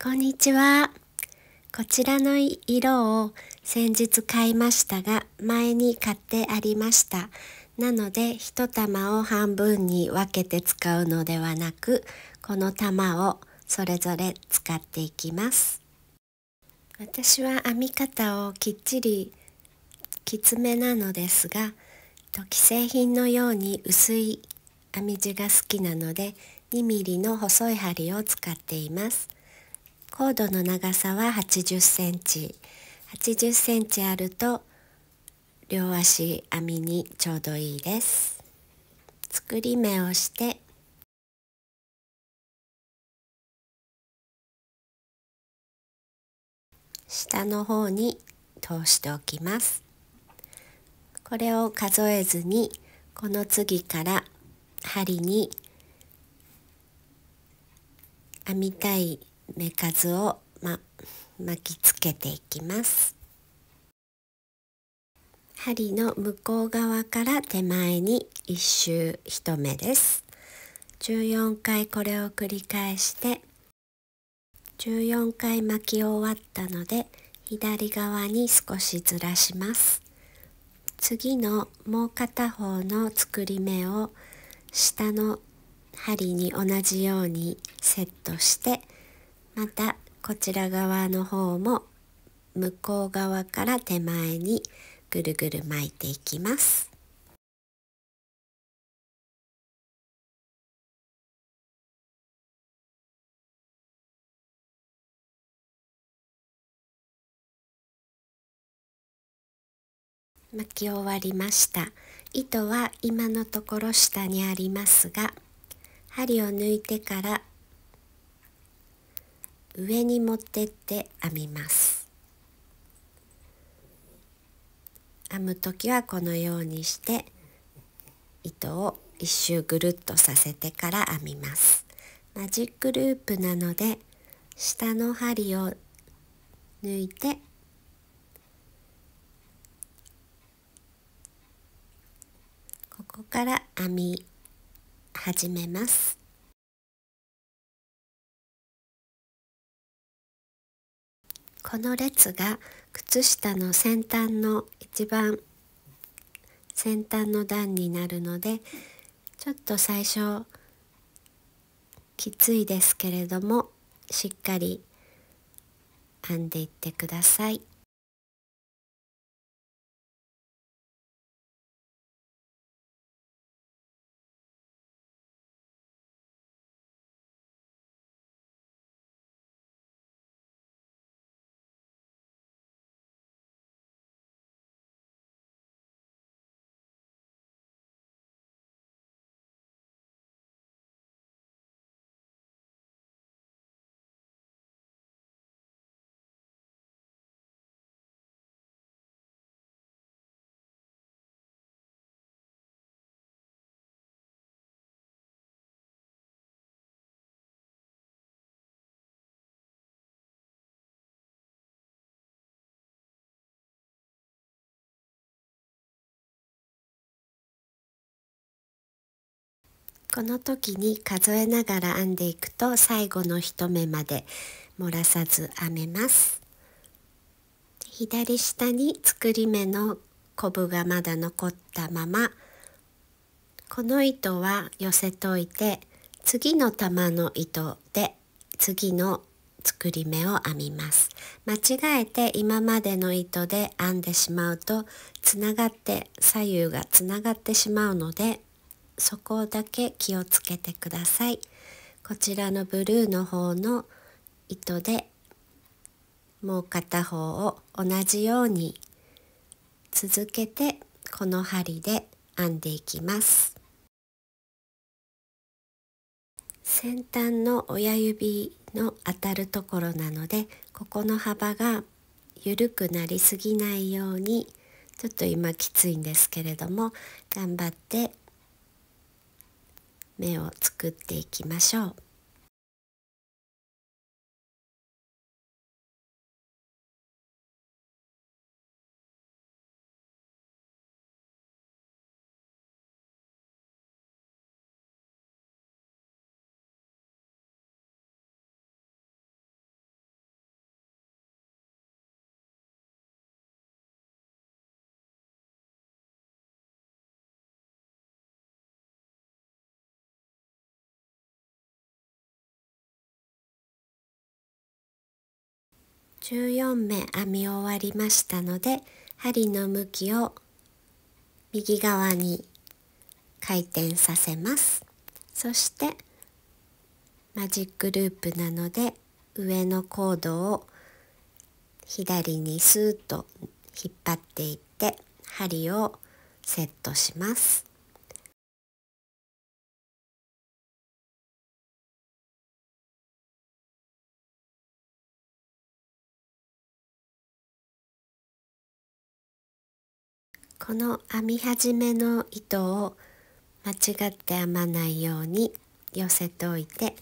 こんにちは。こちらの色を先日買いましたが、前に買ってありました。なので、1玉を半分に分けて使うのではなく、この玉をそれぞれ使っていきます。私は編み方をきっちりきつめなのですが、既製品のように薄い編み地が好きなので、2 m m の細い針を使っています。コードの長さは80センチ80センチあると両足編みにちょうどいいです作り目をして下の方に通しておきますこれを数えずにこの次から針に編みたい目数を、ま、巻きつけていきます針の向こう側から手前に1周1目です14回これを繰り返して14回巻き終わったので左側に少しずらします次のもう片方の作り目を下の針に同じようにセットしてまたこちら側の方も向こう側から手前にぐるぐる巻いていきます巻き終わりました糸は今のところ下にありますが針を抜いてから上に持ってって編みます編む時はこのようにして糸を一周ぐるっとさせてから編みますマジックループなので下の針を抜いてここから編み始めますこの列が靴下の先端の一番先端の段になるのでちょっと最初きついですけれどもしっかり編んでいってください。この時に数えながら編んでいくと最後の1目まで漏らさず編めます左下に作り目のコブがまだ残ったままこの糸は寄せといて次の玉の糸で次の作り目を編みます間違えて今までの糸で編んでしまうとつながって左右がつながってしまうのでそこだけ気をつけてくださいこちらのブルーの方の糸でもう片方を同じように続けてこの針で編んでいきます先端の親指の当たるところなのでここの幅が緩くなりすぎないようにちょっと今きついんですけれども頑張って目を作っていきましょう。14目編み終わりましたので針の向きを右側に回転させますそしてマジックループなので上のコードを左にスーッと引っ張っていって針をセットしますこの編み始めの糸を間違って編まないように寄せておいて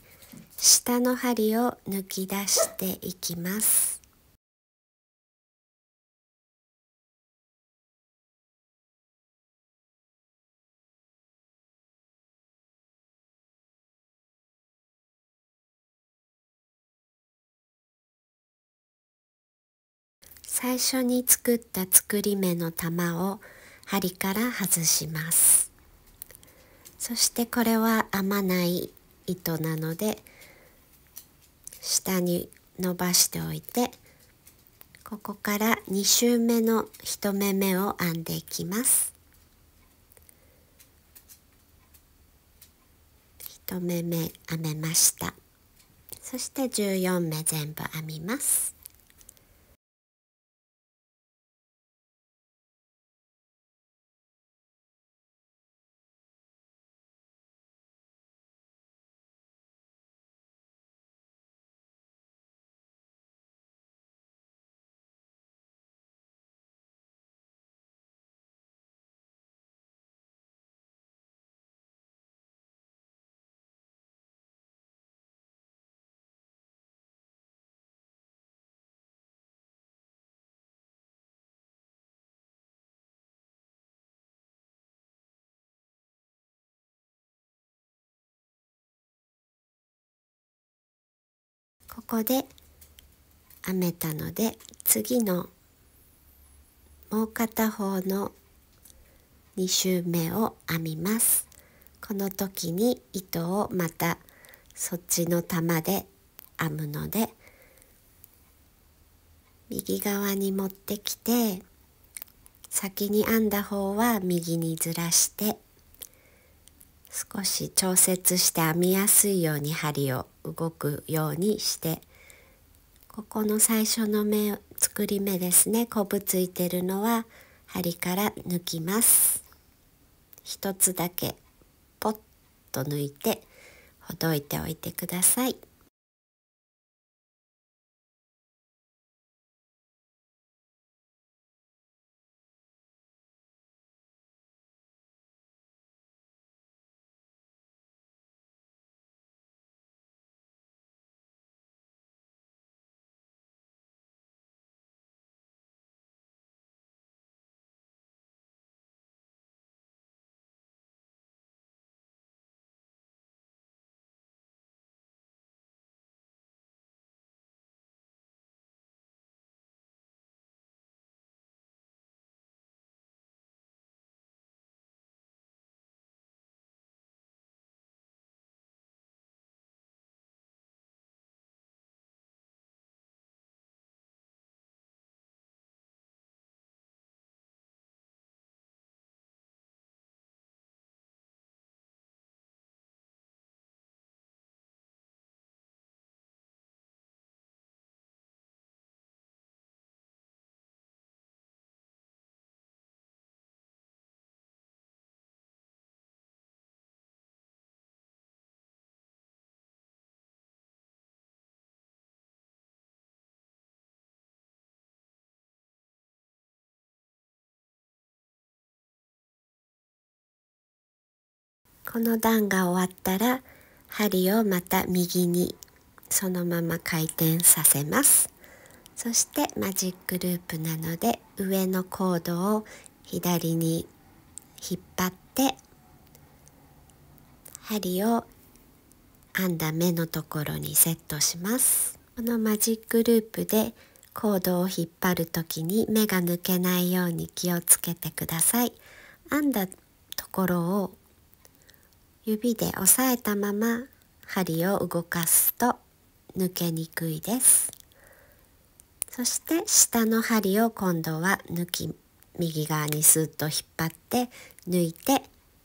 下の針を抜き出していきます。最初に作った作り目の玉を針から外しますそしてこれは編まない糸なので下に伸ばしておいてここから2周目の1目目を編んでいきます1目目編めましたそして14目全部編みますこで編めたので次のもう片方の2周目を編みますこの時に糸をまたそっちの玉で編むので右側に持ってきて先に編んだ方は右にずらして少し調節して編みやすいように針を動くようにしてここの最初の目作り目ですねこぶついてるのは針から抜きます一つだけポッと抜いてほどいておいてくださいこの段が終わったら針をまた右にそのまま回転させますそしてマジックループなので上のコードを左に引っ張って針を編んだ目のところにセットしますこのマジックループでコードを引っ張る時に目が抜けないように気をつけてください編んだところを指で押さえたまま針を動かすと抜けにくいですそして下の針を今度は抜き右側にスッと引っ張って抜いて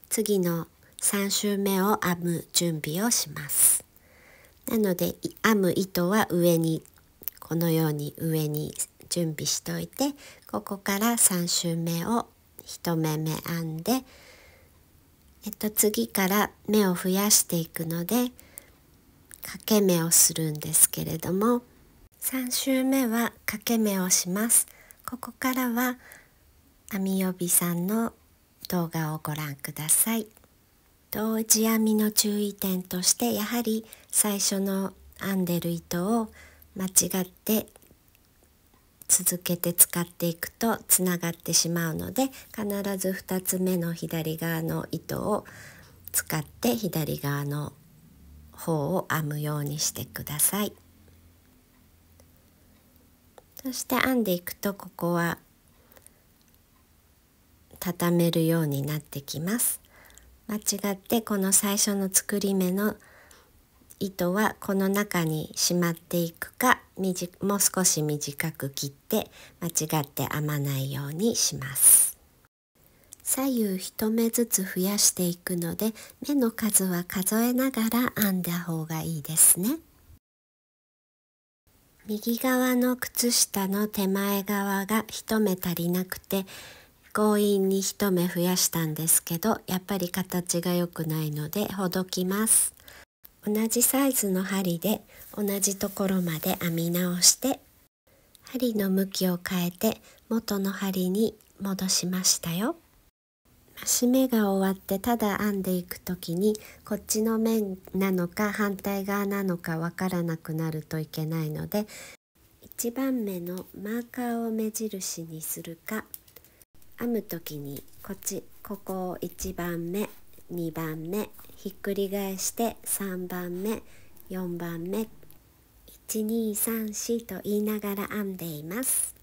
次の3周目を編む準備をしますなので編む糸は上にこのように上に準備しといてここから3周目を1目目編んでえっと、次から目を増やしていくので掛け目をするんですけれども3周目は掛け目をしますここからは編み帯さんの動画をご覧ください同時編みの注意点としてやはり最初の編んでる糸を間違って続けて使っていくとつながってしまうので必ず2つ目の左側の糸を使って左側の方を編むようにしてくださいそして編んでいくとここは畳めるようになってきます間違ってこの最初の作り目の糸はこの中にしまっていくかもう少し短く切って間違って編まないようにします左右1目ずつ増やしていくので目の数は数えながら編んだ方がいいですね右側の靴下の手前側が1目足りなくて強引に1目増やしたんですけどやっぱり形が良くないのでほどきます同じサイズの針で同じところまで編み直して針の向きを変えて元の針に戻しましたよ増し目が終わってただ編んでいく時にこっちの面なのか反対側なのかわからなくなるといけないので1番目のマーカーを目印にするか編む時にこっちここを1番目2番目ひっくり返して3番目4番目1234と言いながら編んでいます。